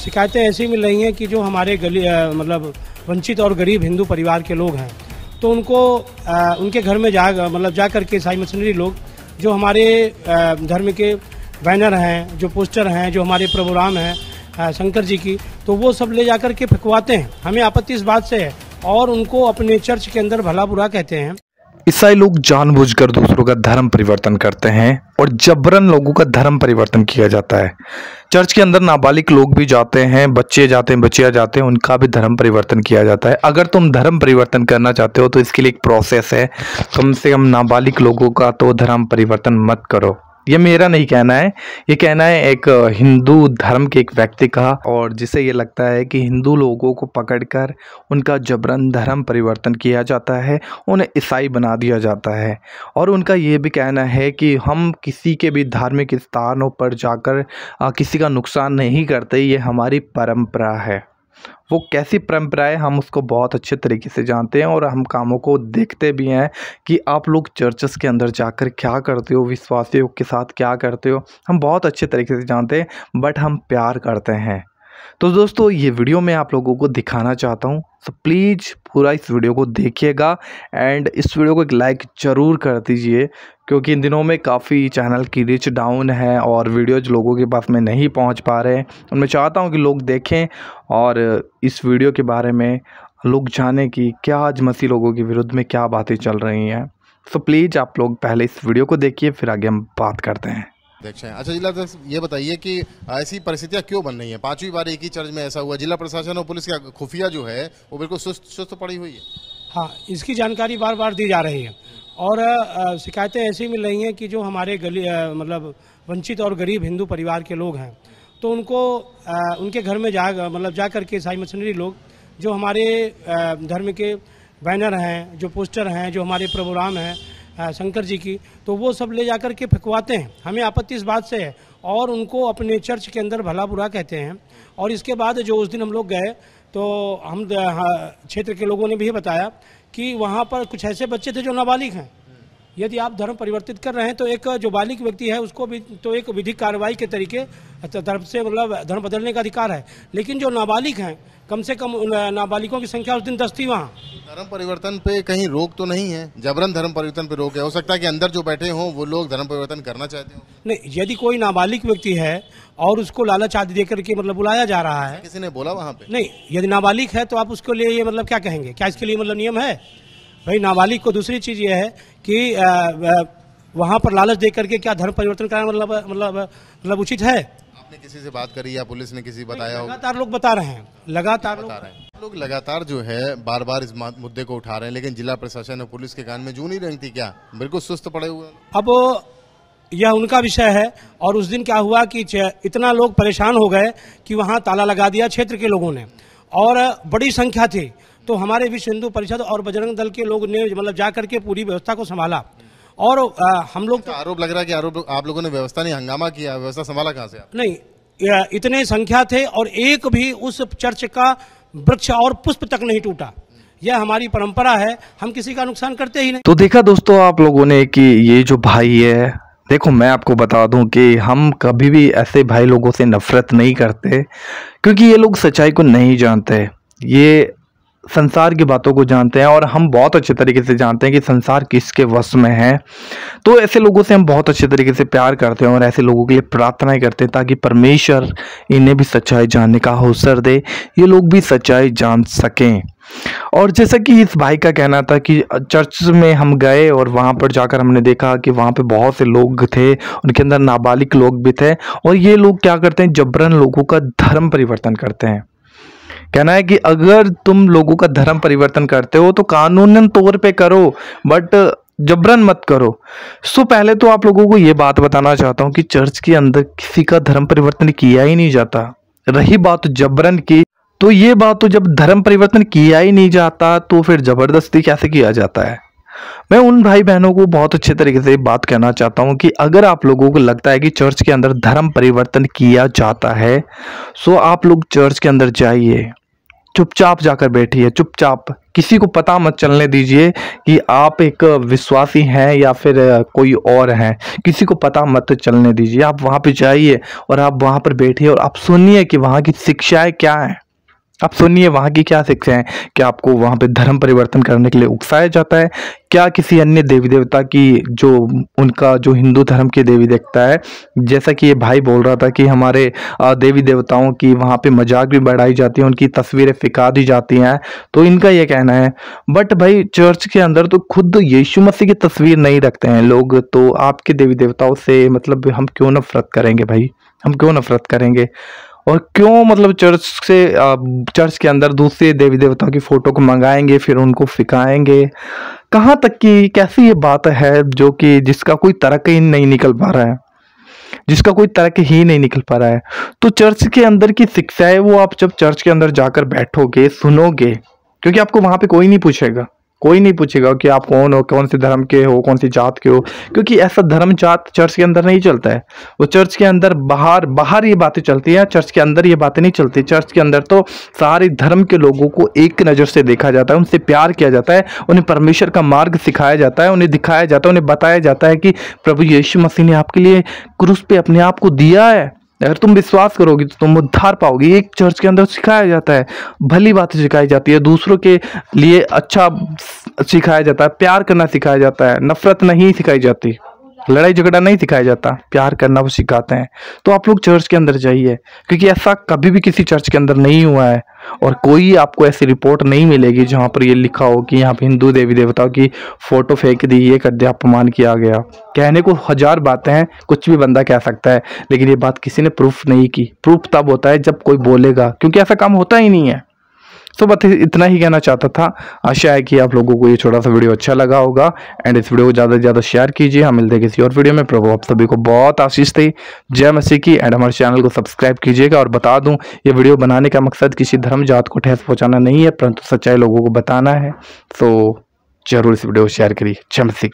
शिकायतें ऐसी मिल रही हैं कि जो हमारे गली मतलब वंचित और गरीब हिंदू परिवार के लोग हैं तो उनको आ, उनके घर में जा मतलब जा कर के ईसाई मिशनरी लोग जो हमारे आ, धर्म के बैनर हैं जो पोस्टर हैं जो हमारे प्रभु राम हैं शंकर जी की तो वो सब ले जा कर के फेंकवाते हैं हमें आपत्ति इस बात से है और उनको अपने चर्च के अंदर भला बुरा कहते हैं ईसाई लोग जानबूझकर दूसरों का धर्म परिवर्तन करते हैं और जबरन लोगों का धर्म परिवर्तन किया जाता है चर्च के अंदर नाबालिग लोग भी जाते हैं बच्चे जाते हैं बच्चियाँ जाते हैं उनका भी धर्म परिवर्तन किया जाता है अगर तुम धर्म परिवर्तन करना चाहते हो तो इसके लिए एक प्रोसेस है कम से कम नाबालिग लोगों का तो धर्म परिवर्तन मत करो ये मेरा नहीं कहना है ये कहना है एक हिंदू धर्म के एक व्यक्ति का और जिसे ये लगता है कि हिंदू लोगों को पकड़कर उनका जबरन धर्म परिवर्तन किया जाता है उन्हें ईसाई बना दिया जाता है और उनका ये भी कहना है कि हम किसी के भी धार्मिक स्थानों पर जाकर किसी का नुकसान नहीं करते ये हमारी परंपरा है वो कैसी परंपराएं हम उसको बहुत अच्छे तरीके से जानते हैं और हम कामों को देखते भी हैं कि आप लोग चर्चस के अंदर जाकर क्या करते हो विश्वासियों के साथ क्या करते हो हम बहुत अच्छे तरीके से जानते हैं बट हम प्यार करते हैं तो दोस्तों ये वीडियो मैं आप लोगों को दिखाना चाहता हूँ सो प्लीज़ पूरा इस वीडियो को देखिएगा एंड इस वीडियो को एक लाइक ज़रूर कर दीजिए क्योंकि इन दिनों में काफ़ी चैनल की रिच डाउन है और वीडियोज लोगों के पास में नहीं पहुँच पा रहे और तो मैं चाहता हूँ कि लोग देखें और इस वीडियो के बारे में लोग जाने कि क्या आज मसीह लोगों के विरुद्ध में क्या बातें चल रही हैं सो प्लीज़ आप लोग पहले इस वीडियो को देखिए फिर आगे हम बात करते हैं अध्यक्ष हैं अच्छा जिला अध्यक्ष ये बताइए कि ऐसी परिस्थितियाँ क्यों बन रही हैं पांचवी बार एक ही चर्च में ऐसा हुआ जिला प्रशासन और पुलिस का खुफिया जो है वो बिल्कुल सुस्त सुस्त पड़ी हुई है हाँ इसकी जानकारी बार बार दी जा रही है और शिकायतें ऐसी मिल रही हैं कि जो हमारे गली आ, मतलब वंचित और गरीब हिंदू परिवार के लोग हैं तो उनको आ, उनके घर में जा मतलब जा करके ईसाई मशीनरी लोग जो हमारे धर्म के बैनर हैं जो पोस्टर हैं जो हमारे प्रोग्राम हैं शंकर जी की तो वो सब ले जाकर के फेंकवाते हैं हमें आपत्ति इस बात से है और उनको अपने चर्च के अंदर भला बुरा कहते हैं और इसके बाद जो उस दिन हम लोग गए तो हम हाँ, क्षेत्र के लोगों ने भी बताया कि वहाँ पर कुछ ऐसे बच्चे थे जो नाबालिग हैं यदि आप धर्म परिवर्तित कर रहे हैं तो एक जो बालिक व्यक्ति है उसको भी तो एक विधिक कार्रवाई के तरीके तरफ से मतलब धर्म बदलने का अधिकार है लेकिन जो नाबालिग हैं कम से कम नाबालिगों की संख्या उस दिन दस थी वहाँ धर्म परिवर्तन पे कहीं रोक तो नहीं है जबरन धर्म परिवर्तन पे रोक है हो सकता है कि अंदर जो बैठे हों वो लोग धर्म परिवर्तन करना चाहते हो नहीं यदि कोई नाबालिग व्यक्ति है और उसको लालच आदि देकर के मतलब बुलाया जा रहा है किसी ने बोला वहाँ पे नहीं यदि नाबालिग है तो आप उसके लिए ये मतलब क्या कहेंगे क्या इसके लिए मतलब नियम है भाई नाबालिग को दूसरी चीज़ यह है कि वहाँ पर लालच दे करके क्या धर्म परिवर्तन कराना मतलब मतलब मतलब उचित है आपने किसी से बात करी या पुलिस ने किसी बताया हो लगातार लोग बता रहे हैं लगातार बता रहे हैं लोग लगातार जो है बार बार इस मुद्दे को उठा रहे हैं लेकिन जिला प्रशासन और पुलिस के कान में जू नहीं रहती क्या बिल्कुल सुस्त पड़े हुए अब यह उनका विषय है और उस दिन क्या हुआ कि इतना लोग परेशान हो गए कि वहाँ ताला लगा दिया क्षेत्र के लोगों ने और बड़ी संख्या थी तो हमारे विश्व हिंदू परिषद और बजरंग दल के लोग ने मतलब जा करके पूरी व्यवस्था को संभाला और आ, हम लोग तो आरोप लग रहा है कि आरोप आप लोगों ने व्यवस्था नहीं हंगामा किया व्यवस्था संभाला कहाँ से आप? नहीं इतने संख्या थे और एक भी उस चर्च का वृक्ष और पुष्प तक नहीं टूटा यह हमारी परंपरा है हम किसी का नुकसान करते ही नहीं तो देखा दोस्तों आप लोगों ने कि ये जो भाई है देखो मैं आपको बता दूं कि हम कभी भी ऐसे भाई लोगों से नफरत नहीं करते क्योंकि ये लोग सच्चाई को नहीं जानते ये संसार की बातों को जानते हैं और हम बहुत अच्छे तरीके से जानते हैं कि संसार किसके वश में है तो ऐसे लोगों से हम बहुत अच्छे तरीके से प्यार करते हैं और ऐसे लोगों के लिए प्रार्थनाएं करते हैं ताकि परमेश्वर इन्हें भी सच्चाई जानने का अवसर दे ये लोग भी सच्चाई जान सकें और जैसा कि इस भाई का कहना था कि चर्च में हम गए और वहाँ पर जाकर हमने देखा कि वहाँ पर बहुत से लोग थे उनके अंदर नाबालिग लोग भी थे और ये लोग क्या करते हैं जबरन लोगों का धर्म परिवर्तन करते हैं कहना है कि अगर तुम लोगों का धर्म परिवर्तन करते हो तो कानून तौर पे करो बट जबरन मत करो सो पहले तो आप लोगों को ये बात बताना चाहता हूँ कि चर्च के अंदर किसी का धर्म परिवर्तन किया ही नहीं जाता रही बात जबरन की तो ये बात तो जब धर्म परिवर्तन किया ही नहीं जाता तो फिर ज़बरदस्ती कैसे किया जाता है मैं उन भाई बहनों को बहुत अच्छे तरीके से बात कहना चाहता हूं कि अगर आप लोगों को लगता है कि चर्च के अंदर धर्म परिवर्तन किया जाता है सो आप लोग चर्च के अंदर जाइए चुपचाप जाकर बैठी है चुपचाप किसी को पता मत चलने दीजिए कि आप एक विश्वासी हैं या फिर कोई और हैं किसी को पता मत चलने दीजिए आप वहाँ पे जाइए और आप वहाँ पर बैठिए और आप सुनिए कि वहाँ की शिक्षाएँ क्या हैं आप सुनिए वहाँ की क्या शिक्षा है क्या आपको वहाँ पे धर्म परिवर्तन करने के लिए उकसाया जाता है क्या किसी अन्य देवी देवता की जो उनका जो हिंदू धर्म के देवी देखता है जैसा कि ये भाई बोल रहा था कि हमारे देवी देवताओं की वहाँ पे मजाक भी बढ़ाई जाती है उनकी तस्वीरें फिका दी जाती हैं तो इनका ये कहना है बट भाई चर्च के अंदर तो खुद यीशु मसीह की तस्वीर नहीं रखते हैं लोग तो आपके देवी देवताओं से मतलब हम क्यों नफरत करेंगे भाई हम क्यों नफरत करेंगे और क्यों मतलब चर्च से चर्च के अंदर दूसरे देवी देवताओं की फ़ोटो को मंगाएंगे फिर उनको फिकाएंगे कहाँ तक की कैसी ये बात है जो कि जिसका कोई तर्क ही नहीं निकल पा रहा है जिसका कोई तर्क ही नहीं निकल पा रहा है तो चर्च के अंदर की शिक्षा है वो आप जब चर्च के अंदर जाकर बैठोगे सुनोगे क्योंकि आपको वहां पे कोई नहीं पूछेगा कोई नहीं पूछेगा कि आप कौन हो कौन से धर्म के हो कौन सी जात के हो क्योंकि ऐसा धर्म जात चर्च के अंदर नहीं चलता है वो चर्च के अंदर बाहर बाहर ये बातें चलती हैं चर्च के अंदर ये बातें नहीं चलती चर्च के अंदर तो सारे धर्म के लोगों को एक नज़र से देखा जाता है उनसे प्यार किया जाता है उन्हें परमेश्वर का मार्ग सिखाया जाता है उन्हें दिखाया जाता है उन्हें बताया जाता है कि प्रभु यीशु मसीह ने आपके लिए क्रूस पे अपने आप को दिया है अगर तुम विश्वास करोगी तो तुम उद्धार पाओगे एक चर्च के अंदर सिखाया जाता है भली बातें सिखाई जाती है दूसरों के लिए अच्छा सिखाया जाता है प्यार करना सिखाया जाता है नफरत नहीं सिखाई जाती लड़ाई झगड़ा नहीं सिखाया जाता प्यार करना वो सिखाते हैं तो आप लोग चर्च के अंदर जाइए क्योंकि ऐसा कभी भी किसी चर्च के अंदर नहीं हुआ है और कोई आपको ऐसी रिपोर्ट नहीं मिलेगी जहाँ पर ये लिखा हो कि यहाँ पे हिंदू देवी देवताओं की फ़ोटो फेंक दी ये कर दिया अपमान किया गया कहने को हज़ार बातें हैं कुछ भी बंदा कह सकता है लेकिन ये बात किसी ने प्रूफ नहीं की प्रूफ तब होता है जब कोई बोलेगा क्योंकि ऐसा काम होता ही नहीं है सो तो बस इतना ही कहना चाहता था आशा है कि आप लोगों को ये छोटा सा वीडियो अच्छा लगा होगा एंड इस वीडियो को ज़्यादा से ज़्यादा शेयर कीजिए हम मिलते हैं किसी और वीडियो में प्रभु आप सभी को बहुत आशीष थी जय मसीह की एंड हमारे चैनल को सब्सक्राइब कीजिएगा और बता दूँ ये वीडियो बनाने का मकसद किसी धर्म जात को ठेस पहुँचाना नहीं है परंतु सच्चाई लोगों को बताना है तो जरूर इस वीडियो को शेयर करिए जय मसीह